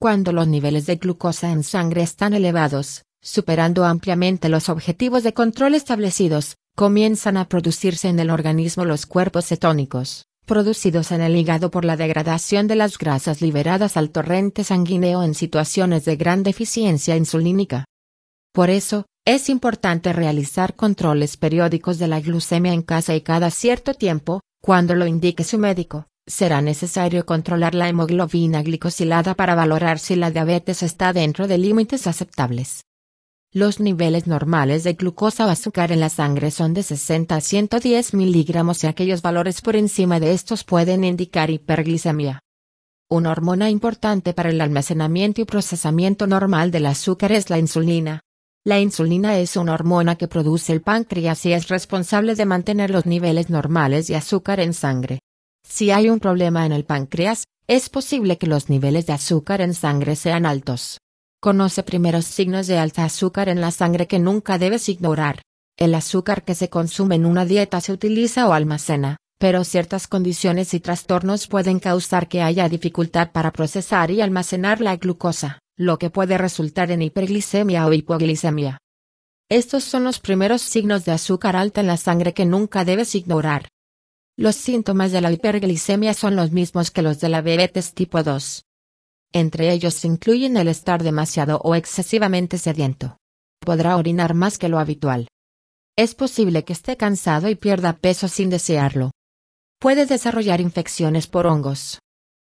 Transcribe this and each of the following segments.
cuando los niveles de glucosa en sangre están elevados, superando ampliamente los objetivos de control establecidos, comienzan a producirse en el organismo los cuerpos cetónicos, producidos en el hígado por la degradación de las grasas liberadas al torrente sanguíneo en situaciones de gran deficiencia insulínica. Por eso, es importante realizar controles periódicos de la glucemia en casa y cada cierto tiempo, cuando lo indique su médico será necesario controlar la hemoglobina glicosilada para valorar si la diabetes está dentro de límites aceptables. Los niveles normales de glucosa o azúcar en la sangre son de 60 a 110 miligramos y aquellos valores por encima de estos pueden indicar hiperglicemia. Una hormona importante para el almacenamiento y procesamiento normal del azúcar es la insulina. La insulina es una hormona que produce el páncreas y es responsable de mantener los niveles normales de azúcar en sangre. Si hay un problema en el páncreas, es posible que los niveles de azúcar en sangre sean altos. Conoce primeros signos de alta azúcar en la sangre que nunca debes ignorar. El azúcar que se consume en una dieta se utiliza o almacena, pero ciertas condiciones y trastornos pueden causar que haya dificultad para procesar y almacenar la glucosa, lo que puede resultar en hiperglicemia o hipoglicemia. Estos son los primeros signos de azúcar alta en la sangre que nunca debes ignorar. Los síntomas de la hiperglicemia son los mismos que los de la diabetes tipo 2. Entre ellos se incluyen el estar demasiado o excesivamente sediento. Podrá orinar más que lo habitual. Es posible que esté cansado y pierda peso sin desearlo. Puede desarrollar infecciones por hongos.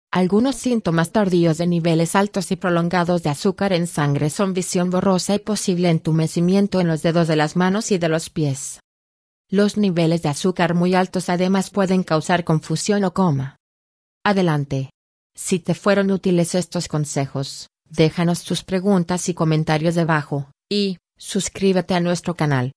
Algunos síntomas tardíos de niveles altos y prolongados de azúcar en sangre son visión borrosa y posible entumecimiento en los dedos de las manos y de los pies. Los niveles de azúcar muy altos además pueden causar confusión o coma. Adelante. Si te fueron útiles estos consejos, déjanos tus preguntas y comentarios debajo, y suscríbete a nuestro canal.